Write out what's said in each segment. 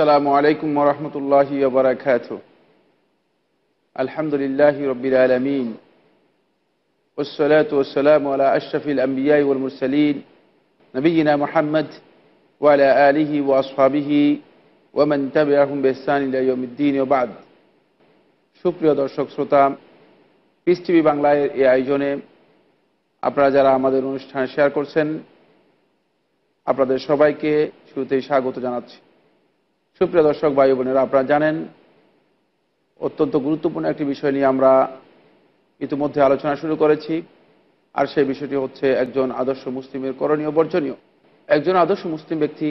আসসালামু আলাইকুম রহমতুল্লাহি বারাকাত আলহামদুলিল্লাহ রবিল আলমিন ওসলাত ওসালাম আলা আশরফিল আম্বিয়াই ওল মুরসলিন নবীনা মোহাম্মদ ওয়ালা আলিহি ওয়াসহাবিহি ওয়ামান তাবি আহম বেসানদ্দিন ওবাদ সুপ্রিয় দর্শক শ্রোতা পিস টিভি বাংলায় এই আয়োজনে আপনারা যারা আমাদের অনুষ্ঠান শেয়ার করছেন আপনাদের সবাইকে শুরুতেই স্বাগত জানাচ্ছি সুপ্রিয় দর্শক ভাই বোনেরা আপনারা জানেন অত্যন্ত গুরুত্বপূর্ণ একটি বিষয় নিয়ে আমরা ইতিমধ্যে আলোচনা শুরু করেছি আর সেই বিষয়টি হচ্ছে একজন আদর্শ মুসলিমের করণীয় বর্জনীয় একজন আদর্শ মুসলিম ব্যক্তি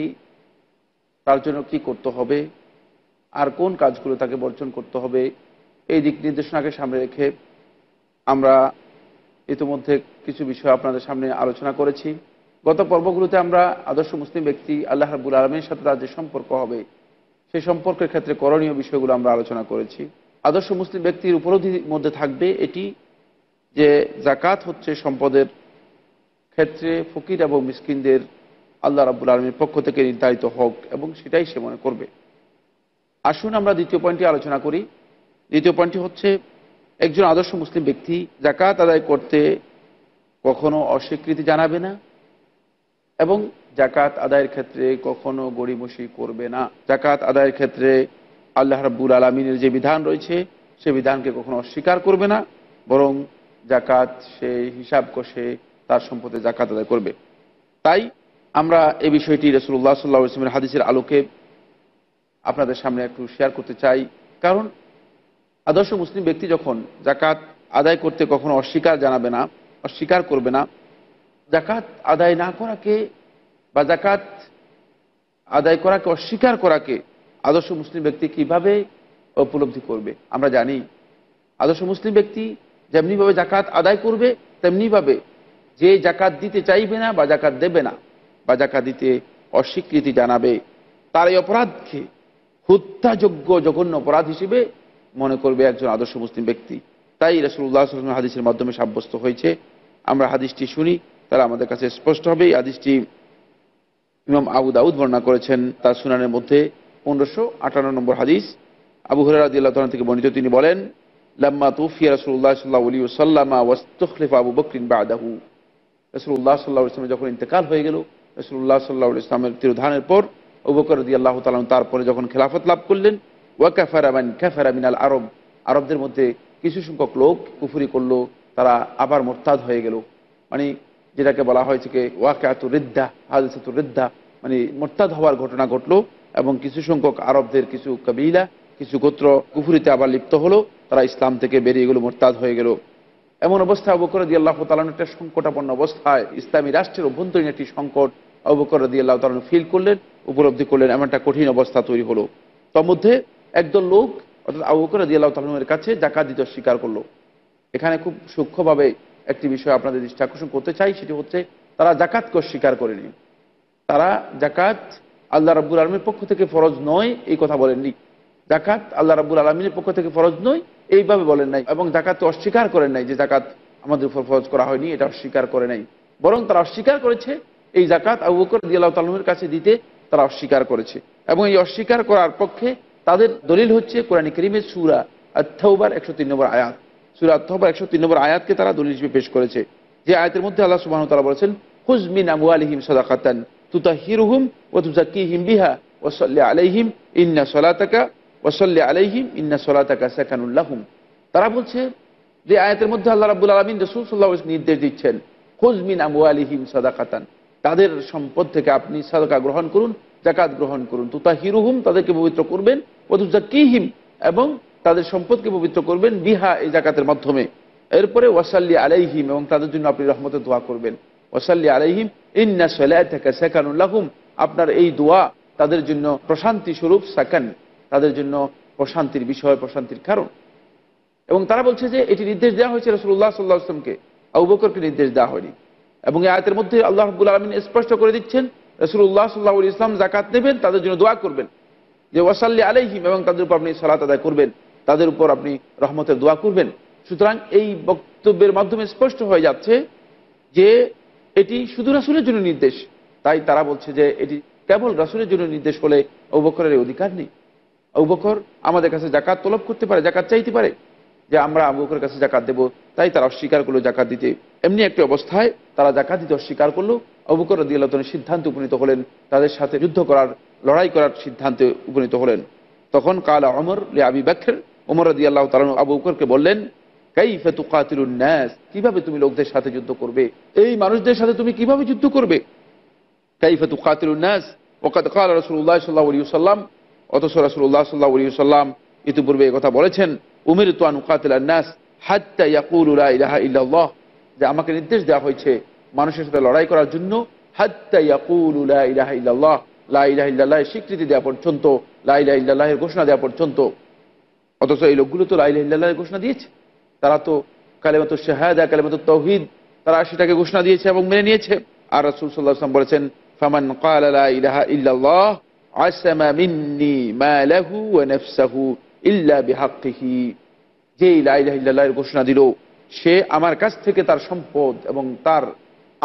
তার জন্য কি করতে হবে আর কোন কাজগুলো তাকে বর্জন করতে হবে এই দিক নির্দেশনাকে সামনে রেখে আমরা ইতিমধ্যে কিছু বিষয় আপনাদের সামনে আলোচনা করেছি গত পর্বগুলোতে আমরা আদর্শ মুসলিম ব্যক্তি আল্লাহ হাবুল আলমের সাথে তার যে সম্পর্ক হবে সে সম্পর্কের ক্ষেত্রে করণীয় বিষয়গুলো আমরা আলোচনা করেছি আদর্শ মুসলিম ব্যক্তির উপলব্ধির মধ্যে থাকবে এটি যে জাকাত হচ্ছে সম্পদের ক্ষেত্রে ফকির এবং মিসকিনদের আল্লাহ রাবুল আলমীর পক্ষ থেকে নির্ধারিত হোক এবং সেটাই সে মনে করবে আসুন আমরা দ্বিতীয় পয়েন্টটি আলোচনা করি দ্বিতীয় পয়েন্টটি হচ্ছে একজন আদর্শ মুসলিম ব্যক্তি জাকাত আদায় করতে কখনো অস্বীকৃতি জানাবে না এবং জাকাত আদায়ের ক্ষেত্রে কখনো গড়িমসি করবে না জাকাত আদায়ের ক্ষেত্রে আল্লাহ রাব্বুল আলমিনের যে বিধান রয়েছে সে বিধানকে কখনো অস্বীকার করবে না বরং জাকাত সে হিসাব কষে তার সম্পদে জাকাত আদায় করবে তাই আমরা এই বিষয়টি রসুল্লাহ সাল্লা ইসলামের হাদিসের আলোকে আপনাদের সামনে একটু শেয়ার করতে চাই কারণ আদর্শ মুসলিম ব্যক্তি যখন জাকাত আদায় করতে কখনো অস্বীকার জানাবে না অস্বীকার করবে না জাকাত আদায় না করাকে বা জাকাত আদায় করাকে অস্বীকার করাকে আদর্শ মুসলিম ব্যক্তি কিভাবে উপলব্ধি করবে আমরা জানি আদর্শ মুসলিম ব্যক্তি যেমনিভাবে জাকাত আদায় করবে তেমনিভাবে যে জাকাত দিতে চাইবে না বা জাকাত দেবে না বা জাকাত দিতে অস্বীকৃতি জানাবে তার এই অপরাধকে হত্যাযোগ্য জঘন্য অপরাধ হিসেবে মনে করবে একজন আদর্শ মুসলিম ব্যক্তি তাই রসুল্লাহ হাদিসের মাধ্যমে সাব্যস্ত হয়েছে আমরা হাদিসটি শুনি তারা আমাদের কাছে স্পষ্ট হবে এই আদিশটি ইমাম আবু দাউদ বর্ণনা করেছেন তার সুনানের মধ্যে পনেরোশো আটান্ন নম্বর হাদিস আবু হরাদিল্লাহ থেকে বর্ণিত তিনি বলেন লাম্মা তুফিয়া রসুল্লাহ সাল্লাহ আলী সাল্লামা ওয়াস্তখলিফা আবু বকরিন বা আদাহু রসুল্লাহ সাল্লাহ ইসলাম যখন ইন্তেকাল হয়ে গেল রসুল্লাহ সাল্লাহ ইসলামের তিরোধানের পর উবকর রদি আল্লাহ তালাম তারপরে যখন খেলাফত লাভ করলেন ওয়াকাফারাবান কাফারা আল আরব আরবদের মধ্যে কিছু সংখ্যক লোক কুফুরি করলো তারা আবার মোরতাদ হয়ে গেল মানে যেটাকে বলা হয়েছে কি ওয়াকাতু রিদ্ধা হাদিসাতু রিদ্ধা মানে মোরতাদ হওয়ার ঘটনা ঘটলো এবং কিছু সংখ্যক আরবদের কিছু কবিলা কিছু গোত্র কুফুরিতে আবার লিপ্ত হলো তারা ইসলাম থেকে বেরিয়ে গেলো মোরতাদ হয়ে গেল এমন অবস্থায় অবকর দিয়ে আল্লাহ তালন একটা সংকটাপন্ন অবস্থায় ইসলামী রাষ্ট্রের অভ্যন্তরীণ একটি সংকট অবকর দিয়ে আল্লাহ তালন ফিল করলেন উপলব্ধি করলেন এমন একটা কঠিন অবস্থা তৈরি হলো তার মধ্যে একদল লোক অর্থাৎ আবুকর দিয়ে আল্লাহ তালনের কাছে জাকাত দিতে স্বীকার করলো এখানে খুব সূক্ষ্মভাবে একটি বিষয় আপনাদের দৃষ্টি আকর্ষণ করতে চাই সেটি হচ্ছে তারা জাকাতকে স্বীকার করেনি তারা জাকাত আল্লাহ রাব্বুল আলমীর পক্ষ থেকে ফরজ নয় এই কথা বলেননি জাকাত আল্লাহ রাব্বুল আলমীর পক্ষ থেকে ফরজ নয় এইভাবে বলেন নাই এবং জাকাতকে অস্বীকার করেন নাই যে জাকাত আমাদের উপর ফরজ করা হয়নি এটা অস্বীকার করে নাই বরং তারা অস্বীকার করেছে এই জাকাত আবু বকর দিয়াল্লাহ তালুমের কাছে দিতে তারা অস্বীকার করেছে এবং এই অস্বীকার করার পক্ষে তাদের দলিল হচ্ছে কোরআন করিমের সুরা আর থার একশো তিন নম্বর আয়াত সুরাত একশো তিন নম্বর আয়াতকে তারা দলিল হিসেবে পেশ করেছে যে আয়াতের মধ্যে আল্লাহ সুবাহ তারা বলেছেন হুজমিন আবু আলহিম সদাকাতান তুতা হিরুহুম ও তুজাকি হিম বিহা ও ওসল্লি আলহিম ইন্না সলাতাকা ওসল্লি আলহিম ইন্না সলাতাকা সেখানুল্লাহম তারা বলছে যে আয়াতের মধ্যে আল্লাহ রাবুল আলমিন রসুল সাল্লাহ নির্দেশ দিচ্ছেন হুজমিন আমু আলিহিম সদাকাতান তাদের সম্পদ থেকে আপনি সাদাকা গ্রহণ করুন জাকাত গ্রহণ করুন তুতা হিরুহুম তাদেরকে পবিত্র করবেন ও তুজাকি হিম এবং তাদের সম্পদকে পবিত্র করবেন বিহা এই জাকাতের মাধ্যমে এরপরে ওয়াসাল্লি আলাইহিম এবং তাদের জন্য আপনি রহমতে দোয়া করবেন ওয়াসাল্লি আলাইহিম ইন্না সালাতাকা সেকানুল্লাহুম আপনার এই দোয়া তাদের জন্য প্রশান্তি স্বরূপ সেকান তাদের জন্য প্রশান্তির বিষয় প্রশান্তির কারণ এবং তারা বলছে যে এটি নির্দেশ দেওয়া হয়েছে রসুল্লাহ সাল্লাহ আসলামকে আবুবকরকে নির্দেশ দেওয়া হয়নি এবং এই আয়তের মধ্যে আল্লাহ রবুল আলমিন স্পষ্ট করে দিচ্ছেন রসুল্লাহ সাল্লাহ ইসলাম জাকাত নেবেন তাদের জন্য দোয়া করবেন যে ওয়াসাল্লি আলাইহিম এবং তাদের উপর আপনি সালাত আদায় করবেন তাদের উপর আপনি রহমতের দোয়া করবেন সুতরাং এই বক্তব্যের মাধ্যমে স্পষ্ট হয়ে যাচ্ছে যে এটি শুধু রাসুলের জন্য নির্দেশ তাই তারা বলছে যে এটি কেবল রাসুলের জন্য নির্দেশ হলে অবকরের অধিকার নেই অবকর আমাদের কাছে জাকাত তলব করতে পারে জাকাত চাইতে পারে যে আমরা আবুকরের কাছে জাকাত দেব তাই তারা অস্বীকার করলো জাকাত দিতে এমনি একটি অবস্থায় তারা জাকাত দিতে অস্বীকার করলো অবুকর রদিয়াল্লাহনের সিদ্ধান্তে উপনীত হলেন তাদের সাথে যুদ্ধ করার লড়াই করার সিদ্ধান্তে উপনীত হলেন তখন কাল অমর লে আবি ব্যাখ্যের ওমর আল্লাহ তালন আবু বকরকে বললেন কিভাবে তুমি লোকদের সাথে যুদ্ধ করবে এই মানুষদের সাথে তুমি কিভাবে যুদ্ধ করবে ওকাত কাল রসুল্লাহ সাল্লাহ সাল্লাম অথচ রসুল্লাহ সাল্লাহ সাল্লাম ইতিপূর্বে কথা বলেছেন উমির তুয়ান কাতিলান্যাস হাত্তা যে আমাকে নির্দেশ দেওয়া হয়েছে মানুষের সাথে লড়াই করার জন্য হাত্তা ইয়াকুল ইলাহা লাহ স্বীকৃতি দেওয়া পর্যন্ত লাহ ইহের ঘোষণা দেওয়া পর্যন্ত অথচ এই লোকগুলো তো লাইল্লাহ ঘোষণা দিয়েছে তারা তো কালেমাত শাহাদা কালেমাত তৌহিদ তারা সেটাকে ঘোষণা দিয়েছে এবং মেনে নিয়েছে আর রসুল সাল্লাহ আসলাম বলেছেন ফামান কালালা ইলাহা ইল্লাল্লাহ ঘোষণা দিল সে আমার কাছ থেকে তার সম্পদ এবং তার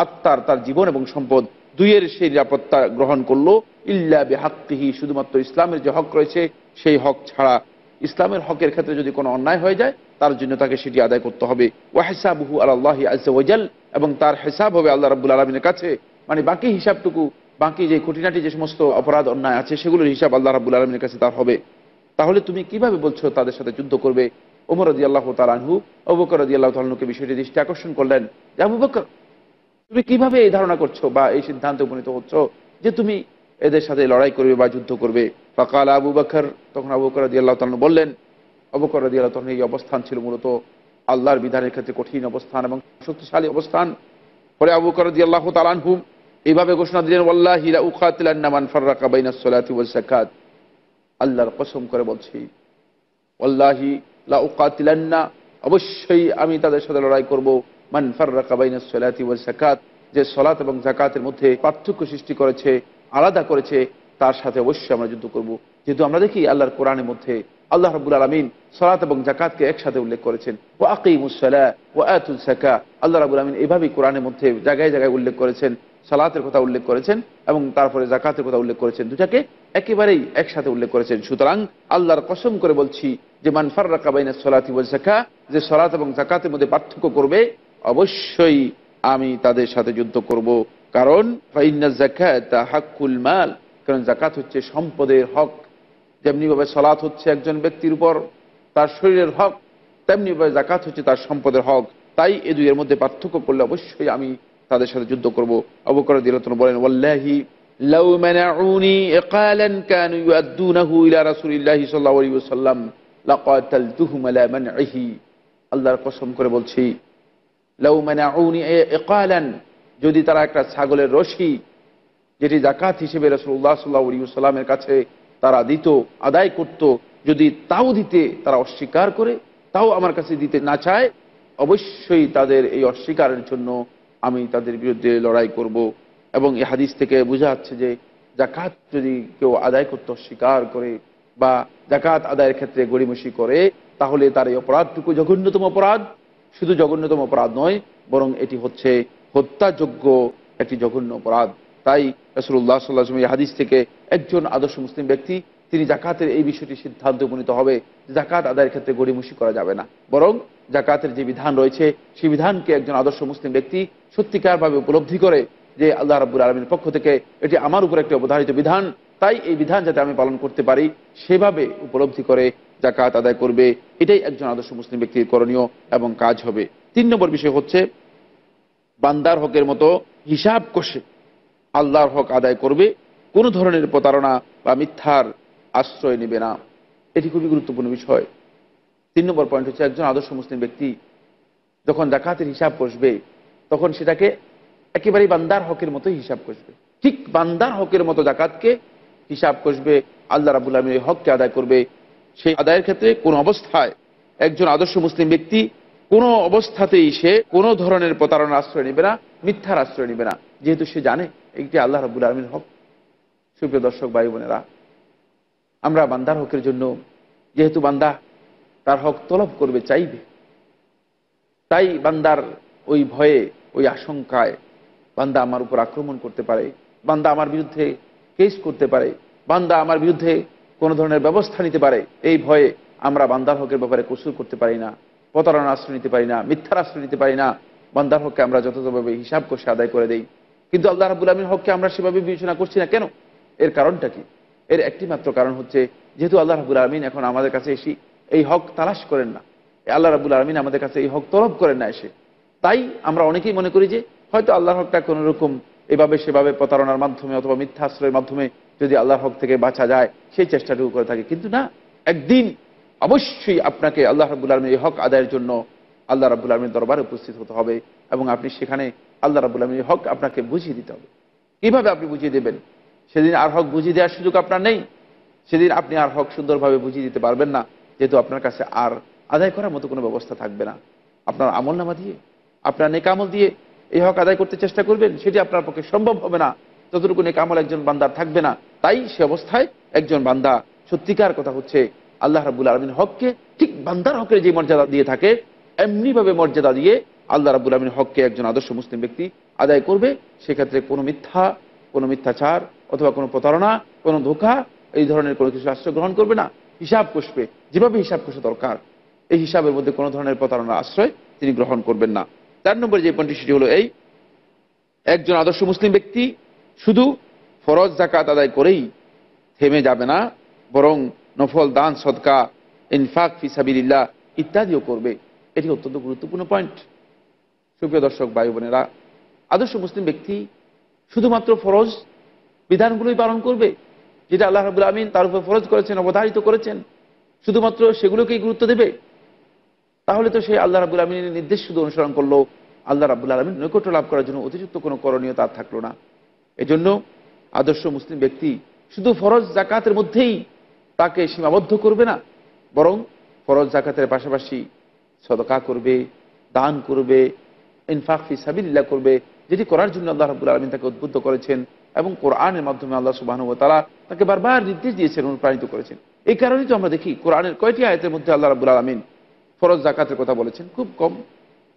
আত্মার তার জীবন এবং সম্পদ দুইয়ের সেই নিরাপত্তা গ্রহণ করলো ইল্লা বেহাক্তিহি শুধুমাত্র ইসলামের যে হক রয়েছে সেই হক ছাড়া ইসলামের হকের ক্ষেত্রে যদি কোনো অন্যায় হয়ে যায় তার জন্য তাকে সেটি আদায় করতে হবে ওয়াহেসাবহু আল্লাহ আজাল এবং তার হেসাব হবে আল্লাহ রাবুল আলমিনের কাছে মানে বাকি হিসাবটুকু বাকি যে খুঁটিনাটি যে সমস্ত অপরাধ অন্যায় আছে সেগুলোর হিসাব আল্লাহ রাবুল আলমিনের কাছে তার হবে তাহলে তুমি কিভাবে বলছো তাদের সাথে যুদ্ধ করবে ওমর রদি আল্লাহ তালহু অবকর রদি আল্লাহ তালুকে বিষয়টি দৃষ্টি আকর্ষণ করলেন যে আবু তুমি কিভাবে এই ধারণা করছো বা এই সিদ্ধান্তে উপনীত হচ্ছ যে তুমি এদের সাথে লড়াই করবে বা যুদ্ধ করবে ফাকাল আবু বাকর তখন আবু বকর রাজি আল্লাহ তালন বললেন অবকর রাজি আল্লাহ তালন এই অবস্থান ছিল মূলত আল্লাহর বিধানের ক্ষেত্রে কঠিন অবস্থান এবং শক্তিশালী অবস্থান পরে আবু বকর রাজি আল্লাহ তালানহুম এইভাবে ঘোষণা দিলেন আল্লাহ হিরা উখাতিলান্নামান ফার্রাকা বাইনা সোলাতি ওয়াল সাকাত আল্লাহর কসম করে বলছি আল্লাহি লা উকাতিলান্না অবশ্যই আমি তাদের সাথে লড়াই করব মান ফার্রাকা বাইনা সোলাতি ওয়াল সাকাত যে সলাত এবং জাকাতের মধ্যে পার্থক্য সৃষ্টি করেছে আলাদা করেছে তার সাথে অবশ্যই আমরা যুদ্ধ করব যেহেতু আমরা দেখি আল্লাহর কোরআনের মধ্যে আল্লাহ রবুল আলমিন সলাত এবং জাকাতকে একসাথে উল্লেখ করেছেন ও উসলা ও আয়াতুল সাকা আল্লাহ রাবুল আলমিন এভাবেই কোরআনের মধ্যে জায়গায় জায়গায় উল্লেখ করেছেন সালাতের কথা উল্লেখ করেছেন এবং তারপরে জাকাতের কথা উল্লেখ করেছেন দুটাকে একেবারেই একসাথে উল্লেখ করেছেন সুতরাং আল্লাহর কসম করে বলছি যে মানফার রাকাবাইনা সলাতি শেখা যে সলাত এবং জাকাতের মধ্যে পার্থক্য করবে অবশ্যই আমি তাদের সাথে যুদ্ধ করব কারণ হাকুল মাল কারণ জাকাত হচ্ছে সম্পদের হক যেমনিভাবে সলাৎ হচ্ছে একজন ব্যক্তির উপর তার শরীরের হক তেমনিভাবে জাকাত হচ্ছে তার সম্পদের হক তাই এ দুইয়ের মধ্যে পার্থক্য করলে অবশ্যই আমি তাদের সাথে যুদ্ধ করব অবকর দিল দিলতন বলেন ওল্লাহি আল্লাহর কসম করে বলছি লাউ মানে যদি তারা একটা ছাগলের রশি যেটি জাকাত হিসেবে রসুল্লাহ সাল্লাহ সাল্লামের কাছে তারা দিত আদায় করত যদি তাও দিতে তারা অস্বীকার করে তাও আমার কাছে দিতে না চায় অবশ্যই তাদের এই অস্বীকারের জন্য আমি তাদের বিরুদ্ধে লড়াই করব এবং এ হাদিস থেকে বোঝা যাচ্ছে যে জাকাত যদি কেউ আদায় করতে অস্বীকার করে বা জাকাত আদায়ের ক্ষেত্রে গড়িমসি করে তাহলে তার এই অপরাধটুকু জঘন্যতম অপরাধ শুধু জঘন্যতম অপরাধ নয় বরং এটি হচ্ছে হত্যাযোগ্য একটি জঘন্য অপরাধ তাই রসুল্লাহ সাল্লাহ এই হাদিস থেকে একজন আদর্শ মুসলিম ব্যক্তি তিনি জাকাতের এই বিষয়টি সিদ্ধান্ত উপনীত হবে জাকাত আদায়ের ক্ষেত্রে গড়িমুষি করা যাবে না বরং জাকাতের যে বিধান রয়েছে সেই বিধানকে একজন আদর্শ মুসলিম ব্যক্তি সত্যিকারভাবে উপলব্ধি করে যে আল্লাহ রাবুল আলমীর পক্ষ থেকে এটি আমার উপর একটি অবধারিত বিধান তাই এই বিধান যাতে আমি পালন করতে পারি সেভাবে উপলব্ধি করে জাকাত আদায় করবে এটাই একজন আদর্শ মুসলিম ব্যক্তির করণীয় এবং কাজ হবে তিন নম্বর বিষয় হচ্ছে বান্দার হকের মতো হিসাব কষে আল্লাহর হক আদায় করবে কোনো ধরনের প্রতারণা বা মিথ্যার আশ্রয় নেবে না এটি খুবই গুরুত্বপূর্ণ বিষয় তিন নম্বর পয়েন্ট হচ্ছে একজন আদর্শ মুসলিম ব্যক্তি যখন ডাকাতের হিসাব কষবে তখন সেটাকে একেবারেই বান্দার হকের মতো হিসাব কষবে ঠিক বান্দার হকের মতো জাকাতকে হিসাব কষবে আল্লাহ রাবুল আলমীর হককে আদায় করবে সেই আদায়ের ক্ষেত্রে কোন অবস্থায় একজন আদর্শ মুসলিম ব্যক্তি কোনো অবস্থাতেই সে কোনো ধরনের প্রতারণার আশ্রয় নেবে না মিথ্যার আশ্রয় নেবে না যেহেতু সে জানে একটি আল্লাহ রাবুল আলমীর হক সুপ্রিয় দর্শক ভাই বোনেরা আমরা বান্দার হকের জন্য যেহেতু বান্দা তার হক তলব করবে চাইবে তাই বান্দার ওই ভয়ে ওই আশঙ্কায় বান্দা আমার উপর আক্রমণ করতে পারে বান্দা আমার বিরুদ্ধে কেস করতে পারে বান্দা আমার বিরুদ্ধে কোনো ধরনের ব্যবস্থা নিতে পারে এই ভয়ে আমরা বান্দার হকের ব্যাপারে কসুর করতে পারি না প্রতারণার আশ্রয় নিতে পারি না মিথ্যার আশ্রয় নিতে পারি না বান্দার হককে আমরা যথাযথভাবে হিসাব কষে আদায় করে দেই কিন্তু আল্লাহ রাবুল আলমীর হককে আমরা সেভাবে বিবেচনা করছি না কেন এর কারণটা কি এর একটি মাত্র কারণ হচ্ছে যেহেতু আল্লাহ রাবুল আলমিন এখন আমাদের কাছে এসে এই হক তালাশ করেন না আল্লাহ রাবুল আলমিন আমাদের কাছে এই হক তলব করেন না এসে তাই আমরা অনেকেই মনে করি যে হয়তো আল্লাহর হকটা কোনোরকম এভাবে সেভাবে প্রতারণার মাধ্যমে অথবা মিথ্যা আশ্রয়ের মাধ্যমে যদি আল্লাহর হক থেকে বাঁচা যায় সেই চেষ্টাটুকু করে থাকে কিন্তু না একদিন অবশ্যই আপনাকে আল্লাহ রাবুল আলমীর এই হক আদায়ের জন্য আল্লাহ রাবুল আলমীর দরবারে উপস্থিত হতে হবে এবং আপনি সেখানে আল্লাহ রাবুল আলমীর হক আপনাকে বুঝিয়ে দিতে হবে কীভাবে আপনি বুঝিয়ে দেবেন সেদিন আর হক বুঝিয়ে দেওয়ার সুযোগ আপনার নেই সেদিন আপনি আর হক সুন্দরভাবে বুঝিয়ে দিতে পারবেন না যেহেতু আপনার কাছে আর আদায় করার মতো কোনো ব্যবস্থা থাকবে না আপনার আমল নামা দিয়ে আপনার নেকামল দিয়ে এই হক আদায় করতে চেষ্টা করবেন সেটি আপনার পক্ষে সম্ভব হবে না ততটুকু নেকামল একজন বান্দার থাকবে না তাই সে অবস্থায় একজন বান্দা সত্যিকার কথা হচ্ছে আল্লাহ রাবুল আলমিন হককে ঠিক বান্দার হকের যে মর্যাদা দিয়ে থাকে এমনিভাবে মর্যাদা দিয়ে আল্লাহ রাবুল আলমিন হককে একজন আদর্শ মুসলিম ব্যক্তি আদায় করবে সেক্ষেত্রে কোনো মিথ্যা কোনো মিথ্যাচার অথবা কোনো প্রতারণা কোনো ধোকা এই ধরনের কোনো কিছু আশ্রয় গ্রহণ করবে না হিসাব কষবে যেভাবে হিসাব কষা দরকার এই হিসাবের মধ্যে কোনো ধরনের প্রতারণার আশ্রয় তিনি গ্রহণ করবেন না চার নম্বর যে পয়েন্টটি সেটি হলো এই একজন আদর্শ মুসলিম ব্যক্তি শুধু ফরজ জাকাত আদায় করেই থেমে যাবে না বরং নফল দান সদকা ইনফাক ফিসাবিল্লা ইত্যাদিও করবে এটি অত্যন্ত গুরুত্বপূর্ণ পয়েন্ট সুপ্রিয় দর্শক ভাই বোনেরা আদর্শ মুসলিম ব্যক্তি শুধুমাত্র ফরজ বিধানগুলোই পালন করবে যেটা আল্লাহ রাবুল আমিন তার উপর ফরজ করেছেন অবধারিত করেছেন শুধুমাত্র সেগুলোকেই গুরুত্ব দেবে তাহলে তো সে আল্লাহ রাবুল আলমিনের নির্দেশ শুধু অনুসরণ করলো আল্লাহ রাবুল আলমিন নৈকট্য লাভ করার জন্য অতিরিক্ত কোনো করণীয় তার থাকলো না এজন্য আদর্শ মুসলিম ব্যক্তি শুধু ফরজ জাকাতের মধ্যেই তাকে সীমাবদ্ধ করবে না বরং ফরজ জাকাতের পাশাপাশি সদকা করবে দান করবে ইনফাকফি সাবিল্লা করবে যেটি করার জন্য আল্লাহ রাবুল আলমিন তাকে উদ্বুদ্ধ করেছেন এবং কোরআনের মাধ্যমে আল্লাহ সুবাহানুব তালা তাকে বারবার নির্দেশ দিয়েছেন অনুপ্রাণিত করেছেন এই কারণেই তো আমরা দেখি কোরআনের কয়টি আয়তের মধ্যে আল্লাহ রাবুল আলমিন ফরজ জাকাতের কথা বলেছেন খুব কম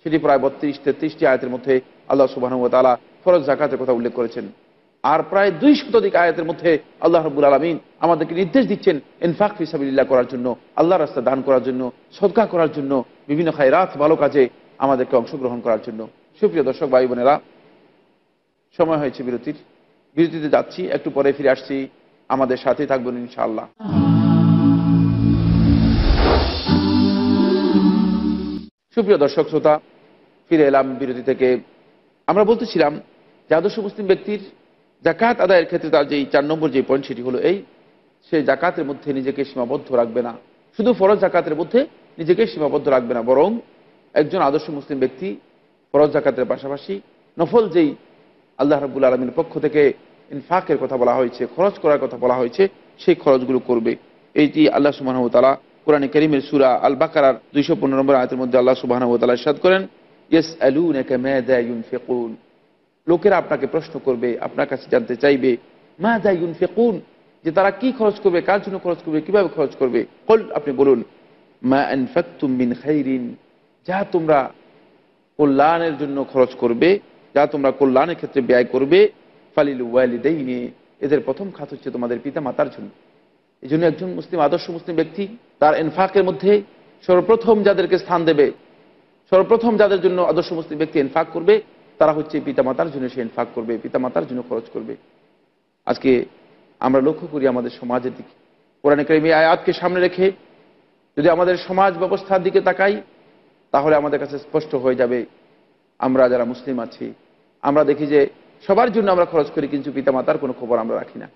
সেটি প্রায় বত্রিশ তেত্রিশটি আয়তের মধ্যে আল্লাহ সুবাহানুব তালা ফরজ জাকাতের কথা উল্লেখ করেছেন আর প্রায় দুই শতাধিক আয়াতের মধ্যে আল্লাহ রবুল আলমিন আমাদেরকে নির্দেশ দিচ্ছেন ইনফাক ফিসাবিল্লা করার জন্য আল্লাহ রাস্তা দান করার জন্য সদকা করার জন্য বিভিন্ন রাত ভালো কাজে আমাদেরকে অংশগ্রহণ করার জন্য সুপ্রিয় দর্শক ভাই বোনেরা সময় হয়েছে বিরতির বিরতিতে যাচ্ছি একটু পরে ফিরে আসছি আমাদের সাথে থাকবেন ইনশাআল্লাহ সুপ্রিয় দর্শক শ্রোতা ফিরে এলাম বিরতি থেকে আমরা বলতেছিলাম যে আদর্শ মুসলিম ব্যক্তির জাকাত আদায়ের ক্ষেত্রে তার যেই চার নম্বর যে পয়েন্ট সেটি হলো এই সে জাকাতের মধ্যে নিজেকে সীমাবদ্ধ রাখবে না শুধু ফরজ জাকাতের মধ্যে নিজেকে সীমাবদ্ধ রাখবে না বরং একজন আদর্শ মুসলিম ব্যক্তি ফরজ জাকাতের পাশাপাশি নফল যেই আল্লাহ রাবুল আলমীর পক্ষ থেকে ইনফাকের কথা বলা হয়েছে খরচ করার কথা বলা হয়েছে সেই খরচগুলো করবে এইটি আল্লাহ সুবাহতালা কোরআনে করিমের সুরা আল বাকার দুইশো পনেরো নম্বর আয়তের মধ্যে আল্লাহ সুবাহ তালা সাদ করেন ইয়েস আলু নেকে মেয়ুন ফেকুন লোকেরা আপনাকে প্রশ্ন করবে আপনার কাছে জানতে চাইবে মা জাইগুন ফেকুন যে তারা কি খরচ করবে কার জন্য খরচ করবে কিভাবে খরচ করবে কল আপনি বলুন মা মিন খাইরিন যা তোমরা কল্যাণের জন্য খরচ করবে যা তোমরা কল্যাণের ক্ষেত্রে ব্যয় করবে ফালিল নিয়ে এদের প্রথম খাত হচ্ছে তোমাদের পিতা মাতার জন্য এই জন্য একজন মুসলিম আদর্শ মুসলিম ব্যক্তি তার এনফাকের মধ্যে সর্বপ্রথম যাদেরকে স্থান দেবে সর্বপ্রথম যাদের জন্য আদর্শ মুসলিম ব্যক্তি এনফাক করবে তারা হচ্ছে পিতামাতার জন্য সে ইনফাক করবে পিতামাতার জন্য খরচ করবে আজকে আমরা লক্ষ্য করি আমাদের সমাজের দিকে কোরআন করিমি আয়াতকে সামনে রেখে যদি আমাদের সমাজ ব্যবস্থার দিকে তাকাই তাহলে আমাদের কাছে স্পষ্ট হয়ে যাবে আমরা যারা মুসলিম আছি আমরা দেখি যে সবার জন্য আমরা খরচ করি কিন্তু পিতামাতার কোনো খবর আমরা রাখি না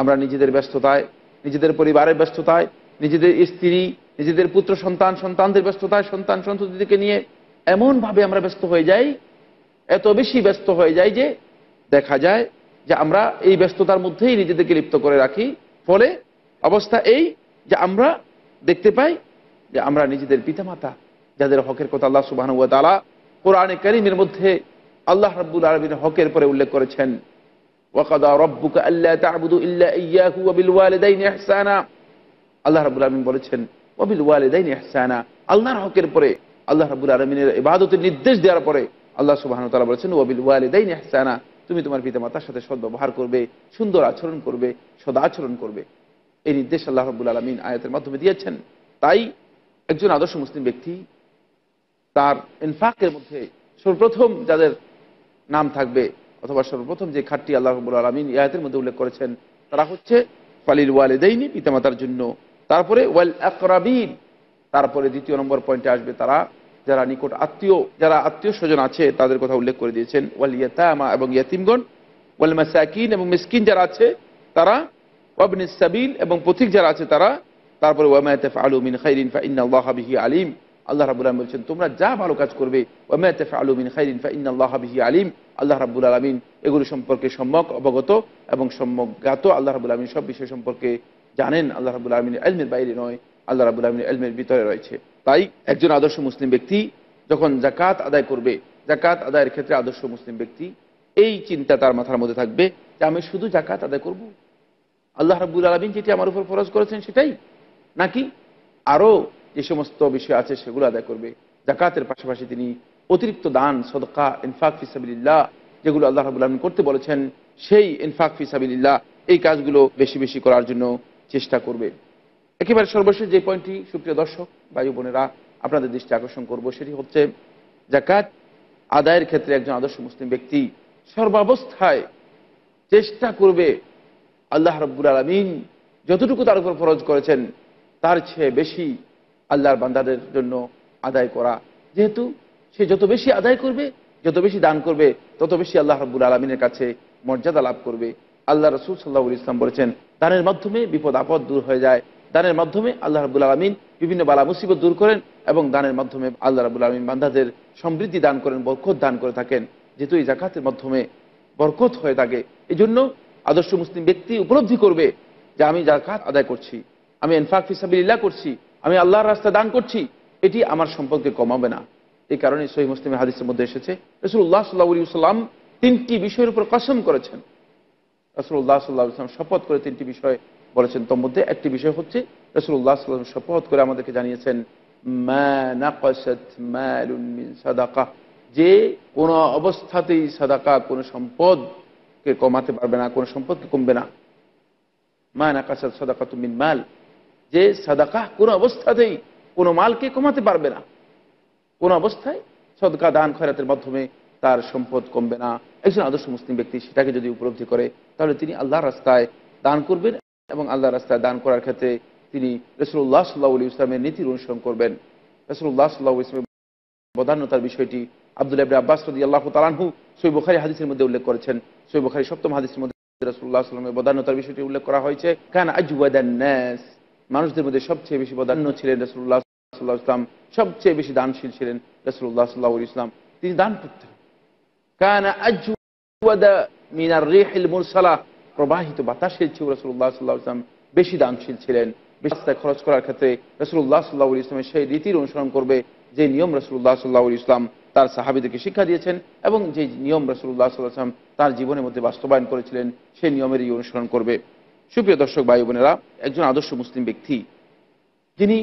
আমরা নিজেদের ব্যস্ততায় নিজেদের পরিবারের ব্যস্ততায় নিজেদের স্ত্রী নিজেদের পুত্র সন্তান সন্তানদের ব্যস্ততায় সন্তান সন্ততিকে নিয়ে এমনভাবে আমরা ব্যস্ত হয়ে যাই এত বেশি ব্যস্ত হয়ে যায় যে দেখা যায় যে আমরা এই ব্যস্ততার মধ্যেই নিজেদেরকে লিপ্ত করে রাখি ফলে অবস্থা এই যে আমরা দেখতে পাই যে আমরা নিজেদের পিতামাতা যাদের হকের কথা আল্লাহ সুবাহ তালা কোরআনে করিমের মধ্যে আল্লাহ রব্বুল আলমীর হকের পরে উল্লেখ করেছেন আল্লাহ তাহবুদু আলমিন বলেছেন আল্লাহর হকের পরে আল্লাহ রাবুল আলমিনের ইবাদতের নির্দেশ দেওয়ার পরে আল্লাহ সুবাহন তালা বলেছেন ওবিল ওয়ালিদাইন ইহসানা তুমি তোমার পিতা মাতার সাথে সদ্ব্যবহার করবে সুন্দর আচরণ করবে সদা আচরণ করবে এই নির্দেশ আল্লাহ রব্বুল আলমিন আয়াতের মাধ্যমে দিয়েছেন তাই একজন আদর্শ মুসলিম ব্যক্তি তার ইনফাকের মধ্যে সর্বপ্রথম যাদের নাম থাকবে অথবা সর্বপ্রথম যে খাটটি আল্লাহ রব্বুল আলমিন আয়াতের মধ্যে উল্লেখ করেছেন তারা হচ্ছে ফালিল ওয়ালিদাইনি পিতামাতার জন্য তারপরে ওয়াল আকরাবিন তারপরে দ্বিতীয় নম্বর পয়েন্টে আসবে তারা যারা নিকট আত্মীয় যারা আত্মীয় স্বজন আছে তাদের কথা উল্লেখ করে দিয়েছেন ওয়াল ইয়াতামা এবং ইয়াতিমগণ ওয়াল মাসাকিন এবং মিসকিন যারা আছে তারা ওয়াবিন সাবিল এবং পথিক যারা আছে তারা তারপরে ওয়ামায়তেফ আলু মিন খাইরিন ফা ইন্না আল্লাহ বিহি আলিম আল্লাহ রাবুল আলম বলছেন তোমরা যা ভালো কাজ করবে ওয়ামায়তেফ আলু মিন খাইরিন ফা ইন্না আল্লাহ বিহি আলিম আল্লাহ রাবুল আলমিন এগুলো সম্পর্কে সম্যক অবগত এবং সম্যক জ্ঞাত আল্লাহ রাবুল আলমিন সব বিষয় সম্পর্কে জানেন আল্লাহ রাবুল আলমিন আলমের বাইরে নয় আল্লাহ রাবুল আলমিন এলমের ভিতরে রয়েছে তাই একজন আদর্শ মুসলিম ব্যক্তি যখন জাকাত আদায় করবে জাকাত আদায়ের ক্ষেত্রে আদর্শ মুসলিম ব্যক্তি এই চিন্তা তার মাথার মধ্যে থাকবে যে আমি শুধু জাকাত আদায় করব। আল্লাহ রাবুল আলমিন যেটি আমার উপর ফরজ করেছেন সেটাই নাকি আরও যে সমস্ত বিষয় আছে সেগুলো আদায় করবে জাকাতের পাশাপাশি তিনি অতিরিক্ত দান সদকা ইনফাক ফিসাবিল্লাহ যেগুলো আল্লাহ রাবুল আলমিন করতে বলেছেন সেই ইনফাক ফিসাবিল্লাহ এই কাজগুলো বেশি বেশি করার জন্য চেষ্টা করবে একেবারে সর্বশেষ যে পয়েন্টটি সুপ্রিয় দর্শক বায়ু বোনেরা আপনাদের দৃষ্টি আকর্ষণ করবো সেটি হচ্ছে জাকাত আদায়ের ক্ষেত্রে একজন আদর্শ মুসলিম ব্যক্তি সর্বাবস্থায় চেষ্টা করবে আল্লাহ রব্বুল আলমিন যতটুকু তার উপর ফরজ করেছেন তার চেয়ে বেশি আল্লাহর বান্দাদের জন্য আদায় করা যেহেতু সে যত বেশি আদায় করবে যত বেশি দান করবে তত বেশি আল্লাহ রব্বুল আলমিনের কাছে মর্যাদা লাভ করবে আল্লাহ রসুল সাল্লাহ ইসলাম বলেছেন দানের মাধ্যমে বিপদ আপদ দূর হয়ে যায় দানের মাধ্যমে আল্লাহ রাবুল আলমিন বিভিন্ন বালা মুসিবত দূর করেন এবং দানের মাধ্যমে আল্লাহ রাবুল আলমিন বান্ধাদের সমৃদ্ধি দান করেন বরকত দান করে থাকেন যেহেতু এই জাকাতের মাধ্যমে বরকত হয়ে থাকে এই জন্য আদর্শ মুসলিম ব্যক্তি উপলব্ধি করবে যে আমি জাকাত আদায় করছি আমি এনফাক ফিসাবিল্লা করছি আমি আল্লাহর রাস্তা দান করছি এটি আমার সম্পর্কে কমাবে না এই কারণে সহি মুসলিমের হাদিসের মধ্যে এসেছে রসুল্লাহ সাল্লাহ সাল্লাম তিনটি বিষয়ের উপর কসম করেছেন রসুল্লাহ সাল্লাহ সাল্লাম শপথ করে তিনটি বিষয় বলেছেন তোর মধ্যে একটি বিষয় হচ্ছে রসুল্লাহ সাল্লাম শপথ করে আমাদেরকে জানিয়েছেন সাদাকা যে কোনো অবস্থাতেই সাদাকা কোনো সম্পদকে কমাতে পারবে না কোনো সম্পদকে কমবে না মা নাকাসাদ সাদাকা তুমিন মাল যে সাদাকা কোনো অবস্থাতেই কোনো মালকে কমাতে পারবে না কোন অবস্থায় সদকা দান খয়রাতের মাধ্যমে তার সম্পদ কমবে না একজন আদর্শ মুসলিম ব্যক্তি সেটাকে যদি উপলব্ধি করে তাহলে তিনি আল্লাহর রাস্তায় দান করবেন এবং আল্লাহ রাস্তায় দান করার ক্ষেত্রে তিনি রসুল্লাহ সাল্লাহ আলী ইসলামের নীতির অনুসরণ করবেন রসুল্লাহ সাল্লাহ ইসলামের প্রধান্যতার বিষয়টি আব্দুল আবরে আব্বাস রদি আল্লাহ তালানহু সই বুখারি হাদিসের মধ্যে উল্লেখ করেছেন সই বুখারি সপ্তম হাদিসের মধ্যে রসুল্লাহ আসলামের প্রধান্যতার বিষয়টি উল্লেখ করা হয়েছে কান আজুয়াদান্যাস মানুষদের মধ্যে সবচেয়ে বেশি প্রধান্য ছিলেন রসুল্লাহ সাল্লাহ ইসলাম সবচেয়ে বেশি দানশীল ছিলেন রসুল্লাহ সাল্লাহ ইসলাম তিনি দান করতেন কেন আজুয়াদা মিনার রেহ মুরসালাহ প্রবাহিত বাতাসের চেয়েও রসুল্লাহ সাল্লাহ ইসলাম বেশি দানশীল ছিলেন রাস্তায় খরচ করার ক্ষেত্রে রসুল্লাহ সাল্লাহ ইসলামের সেই রীতির অনুসরণ করবে যে নিয়ম রসুল্লাহ সাল্লাহ ইসলাম তার সাহাবিদেরকে শিক্ষা দিয়েছেন এবং যে নিয়ম রসুল্লাহ ইসলাম তার জীবনের মধ্যে বাস্তবায়ন করেছিলেন সেই নিয়মেরই অনুসরণ করবে সুপ্রিয় দর্শক ভাই বোনেরা একজন আদর্শ মুসলিম ব্যক্তি যিনি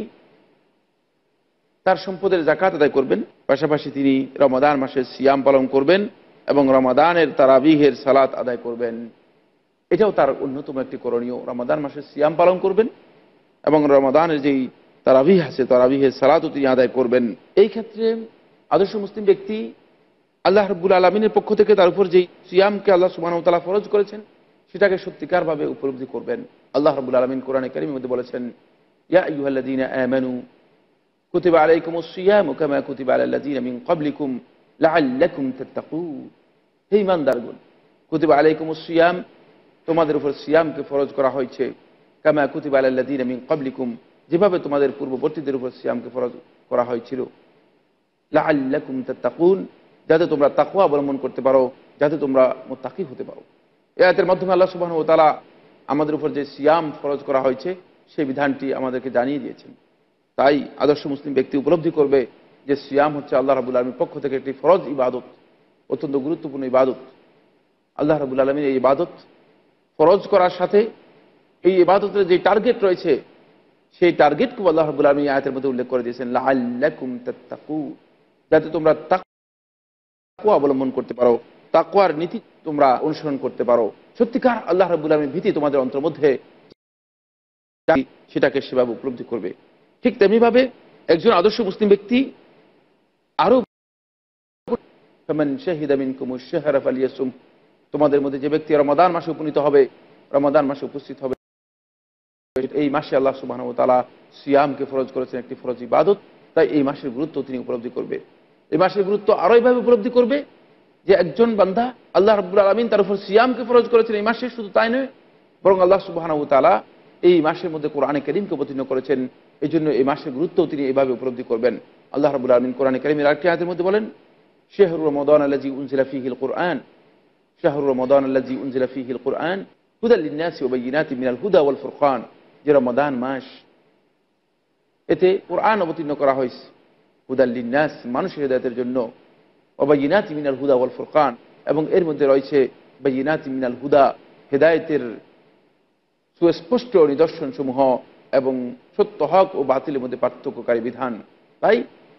তার সম্পদের জাকাত আদায় করবেন পাশাপাশি তিনি রমাদান মাসের সিয়াম পালন করবেন এবং রমাদানের তারাবিহের সালাত আদায় করবেন এটাও তার অন্যতম একটি করণীয় রমাদান মাসে সিয়াম পালন করবেন এবং রমাদানের যেই তার তারাবিহ আছে তার তারাবিহে সালাতও তিনি আদায় করবেন এই ক্ষেত্রে আদর্শ মুসলিম ব্যক্তি আল্লাহ রব্বুল আলমিনের পক্ষ থেকে তার উপর যেই সিয়ামকে আল্লাহ সুবাহতালা ফরজ করেছেন সেটাকে সত্যিকারভাবে উপলব্ধি করবেন আল্লাহ রব্বুল আলমিন কোরআন কারিমের মধ্যে বলেছেন ইয়া ইউহাল্লাদিন আমানু কুতিবা আলাইকুম সিয়াম কামা কুতিবা আলাল্লাদিন মিন ক্বাবলিকুম লাআল্লাকুম তাত্তাকুন হে ইমানদারগণ কুতিবা আলাইকুম সিয়াম তোমাদের উপর সিয়ামকে ফরজ করা হয়েছে কামা কুতিব আলাল্লাদিন আমিন কবলিকুম যেভাবে তোমাদের পূর্ববর্তীদের উপর সিয়ামকে ফরজ করা হয়েছিল লা আল্লাকুম তাকুন যাতে তোমরা তাকুয়া অবলম্বন করতে পারো যাতে তোমরা মোত্তাকি হতে পারো এতের মাধ্যমে আল্লাহ সুবাহন ও তালা আমাদের উপর যে সিয়াম ফরজ করা হয়েছে সেই বিধানটি আমাদেরকে জানিয়ে দিয়েছেন তাই আদর্শ মুসলিম ব্যক্তি উপলব্ধি করবে যে সিয়াম হচ্ছে আল্লাহ রাবুল আলমীর পক্ষ থেকে একটি ফরজ ইবাদত অত্যন্ত গুরুত্বপূর্ণ ইবাদত আল্লাহ রাবুল আলমীর এই ইবাদত ফরজ করার সাথে এই ইবাদতের যে টার্গেট রয়েছে সেই টার্গেটকেও আল্লাহ রাবুল আলমী আয়াতের মধ্যে উল্লেখ করে দিয়েছেন যাতে তোমরা তাকুয়া অবলম্বন করতে পারো তাকুয়ার নীতি তোমরা অনুসরণ করতে পারো সত্যিকার আল্লাহ রাবুল আলমীর ভীতি তোমাদের অন্তর মধ্যে সেটাকে সেভাবে উপলব্ধি করবে ঠিক তেমনিভাবে একজন আদর্শ মুসলিম ব্যক্তি আরো তোমাদের মধ্যে যে ব্যক্তি রমাদান মাসে উপনীত হবে রমাদান মাসে উপস্থিত হবে এই মাসে আল্লাহ সুবাহ তালা সিয়ামকে ফরজ করেছেন একটি ফরজ ইবাদত তাই এই মাসের গুরুত্ব তিনি উপলব্ধি করবে এই মাসের গুরুত্ব আরও এইভাবে উপলব্ধি করবে যে একজন বান্ধা আল্লাহ রব্বুল আলমিন তার উপর সিয়ামকে ফরজ করেছেন এই মাসে শুধু তাই নয় বরং আল্লাহ সুবাহানু তালা এই মাসের মধ্যে কোরআনে করিমকে অবতীর্ণ করেছেন এই জন্য এই মাসের গুরুত্ব তিনি এইভাবে উপলব্ধি করবেন আল্লাহ রবুল আলমিন কোরআনে করিমের আরেকটি হাতের মধ্যে বলেন শেহরুর মদন আলাজি উনসিলাফিহিল কোরআন শাহরুর রমদান আল্লাজি উনজিলা ফিহিল কোরআন হুদাল্লিনাসি ওবাইনাতি মিনাল হুদা ওয়াল ফুরকান যে রমদান মাস এতে কোরআন অবতীর্ণ করা হয়েছে হুদাল্লিনাস মানুষের হৃদায়তের জন্য ওবাইনাতি মিনাল হুদা ওয়াল ফুরকান এবং এর মধ্যে রয়েছে বাইনাতি মিনাল হুদা হেদায়তের সুস্পষ্ট নিদর্শনসমূহ এবং সত্য হক ও বাতিলের মধ্যে পার্থক্যকারী বিধান তাই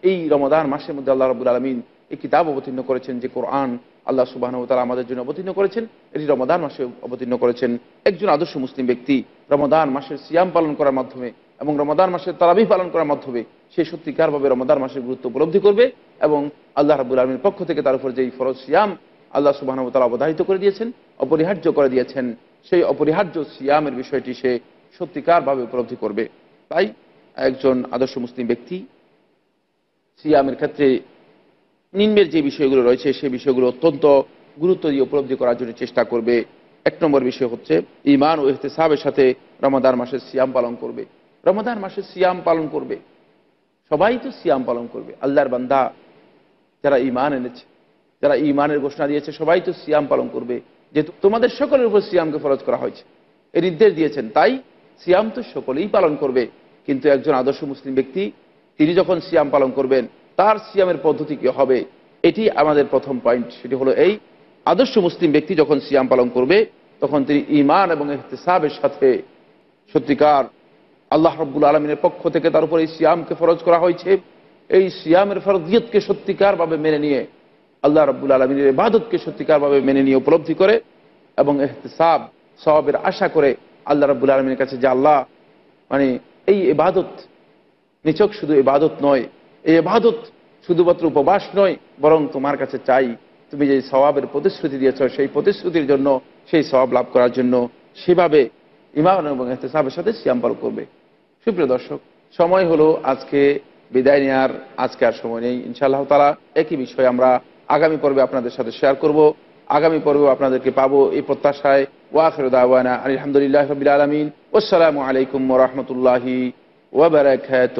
এই রমদান মাসের মধ্যে আল্লাহ রবুল আলমিন এই কিতাব অবতীর্ণ করেছেন যে কোরআন আল্লাহ তালা আমাদের জন্য অবতীর্ণ করেছেন এটি রমাদান মাসে অবতীর্ণ করেছেন একজন আদর্শ মুসলিম ব্যক্তি রমাদান মাসের সিয়াম পালন করার মাধ্যমে এবং রমাদান মাসের তারাবি পালন করার মাধ্যমে সে সত্যিকারভাবে রমাদান মাসের গুরুত্ব উপলব্ধি করবে এবং আল্লাহ রাবুল আলমীর পক্ষ থেকে তার উপর যেই ফরজ সিয়াম আল্লাহ তালা অবধারিত করে দিয়েছেন অপরিহার্য করে দিয়েছেন সেই অপরিহার্য সিয়ামের বিষয়টি সে সত্যিকারভাবে উপলব্ধি করবে তাই একজন আদর্শ মুসলিম ব্যক্তি সিয়ামের ক্ষেত্রে নিম্নের যে বিষয়গুলো রয়েছে সে বিষয়গুলো অত্যন্ত গুরুত্ব দিয়ে উপলব্ধি করার জন্য চেষ্টা করবে এক নম্বর বিষয় হচ্ছে ইমান ও এহতেসাবের সাথে রমাদান মাসের সিয়াম পালন করবে রমাদান মাসে সিয়াম পালন করবে সবাই তো সিয়াম পালন করবে আল্লাহর বান্দা যারা ইমান এনেছে যারা ইমানের ঘোষণা দিয়েছে সবাই তো সিয়াম পালন করবে যেহেতু তোমাদের সকলের উপর সিয়ামকে ফরজ করা হয়েছে এই নির্দেশ দিয়েছেন তাই সিয়াম তো সকলেই পালন করবে কিন্তু একজন আদর্শ মুসলিম ব্যক্তি তিনি যখন সিয়াম পালন করবেন তার সিয়ামের পদ্ধতি কী হবে এটি আমাদের প্রথম পয়েন্ট সেটি হলো এই আদর্শ মুসলিম ব্যক্তি যখন সিয়াম পালন করবে তখন তিনি ইমান এবং সাবের সাথে সত্যিকার আল্লাহ রব্বুল আলমিনের পক্ষ থেকে তার উপর এই সিয়ামকে ফরজ করা হয়েছে এই সিয়ামের ফরজিয়তকে সত্যিকারভাবে মেনে নিয়ে আল্লাহ রব্বুল আলমিনের ইবাদতকে সত্যিকারভাবে মেনে নিয়ে উপলব্ধি করে এবং এহতেসাব সবের আশা করে আল্লাহ রব্বুল আলমিনের কাছে যে আল্লাহ মানে এই ইবাদত নিচক শুধু ইবাদত নয় এই এবাদত শুধুমাত্র উপবাস নয় বরং তোমার কাছে চাই তুমি যে স্বভাবের প্রতিশ্রুতি দিয়েছ সেই প্রতিশ্রুতির জন্য সেই স্বভাব লাভ করার জন্য সেভাবে ইমান এবং এহতেসাবের সাথে সিয়াম পালন করবে সুপ্রিয় দর্শক সময় হলো আজকে বিদায় নেওয়ার আজকে আর সময় নেই ইনশাআল্লাহ তালা একই বিষয়ে আমরা আগামী পর্বে আপনাদের সাথে শেয়ার করব আগামী পর্বেও আপনাদেরকে পাবো এই প্রত্যাশায় ওয়াখর দাওয়ানা আলহামদুলিল্লাহ রবিল আলমিন আসসালামু আলাইকুম রহমতুল্লাহি ওবরাকাত